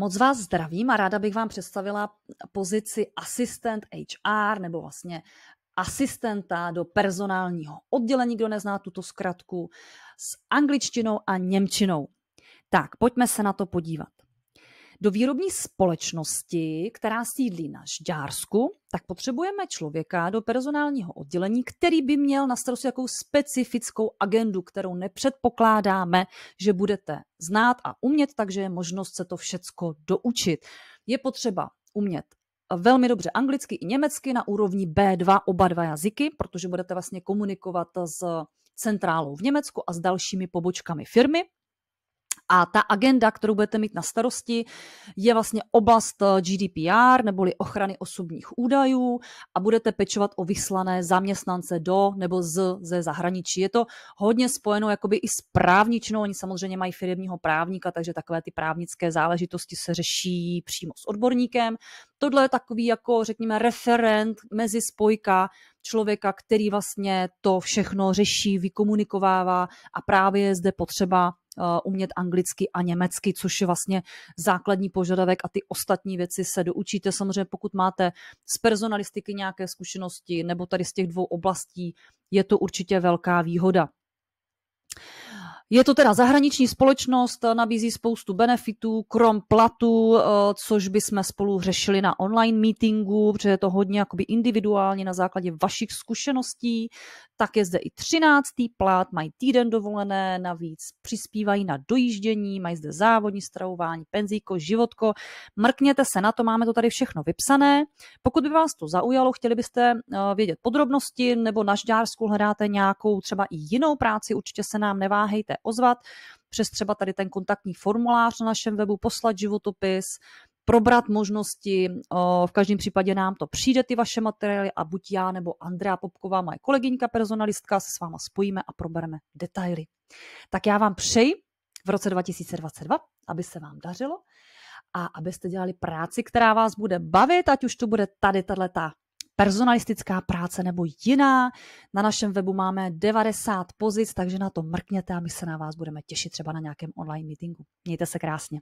Moc vás zdravím a ráda bych vám představila pozici asistent HR nebo vlastně asistenta do personálního oddělení, kdo nezná tuto zkratku, s angličtinou a němčinou. Tak, pojďme se na to podívat. Do výrobní společnosti, která sídlí na Žďársku, tak potřebujeme člověka do personálního oddělení, který by měl na starosti jakou specifickou agendu, kterou nepředpokládáme, že budete znát a umět, takže je možnost se to všecko doučit. Je potřeba umět velmi dobře anglicky i německy na úrovni B2 oba dva jazyky, protože budete vlastně komunikovat s centrálou v Německu a s dalšími pobočkami firmy. A ta agenda, kterou budete mít na starosti, je vlastně oblast eh, GDPR neboli ochrany osobních údajů a budete pečovat o vyslané zaměstnance do nebo z, ze zahraničí. Je to hodně spojeno jakoby i s právničnou, oni samozřejmě mají firmního právníka, takže takové ty právnické záležitosti se řeší přímo s odborníkem. Tohle je takový jako řekněme referent mezi spojka člověka, který vlastně to všechno řeší, vykomunikovává a právě je zde potřeba Eh, umět anglicky a německy, což je vlastně základní požadavek a ty ostatní věci se doučíte. Samozřejmě pokud máte z personalistiky nějaké zkušenosti nebo tady z těch dvou oblastí, je to určitě velká výhoda. Je to teda zahraniční společnost, nabízí spoustu benefitů, krom platu, eh, což jsme spolu řešili na online meetingu, protože je to hodně jakoby individuálně na základě vašich zkušeností. Tak je zde i třináctý plat, mají týden dovolené, navíc přispívají na dojíždění, mají zde závodní stravování, penzíko, životko. Mrkněte se na to, máme to tady všechno vypsané. Pokud by vás to zaujalo, chtěli byste eh, vědět podrobnosti nebo na Žďársku hledáte nějakou třeba i jinou práci, určitě se nám neváhejte ozvat přes třeba tady ten kontaktní formulář na našem webu, poslat životopis, probrat možnosti. V každém případě nám to přijde, ty vaše materiály, a buď já nebo Andrea Popková, moje kolegyňka personalistka, se s váma spojíme a probereme detaily. Tak já vám přeji v roce 2022, aby se vám dařilo a abyste dělali práci, která vás bude bavit, ať už to bude tady tato personalistická práce nebo jiná. Na našem webu máme 90 pozic, takže na to mrkněte a my se na vás budeme těšit třeba na nějakém online meetingu. Mějte se krásně.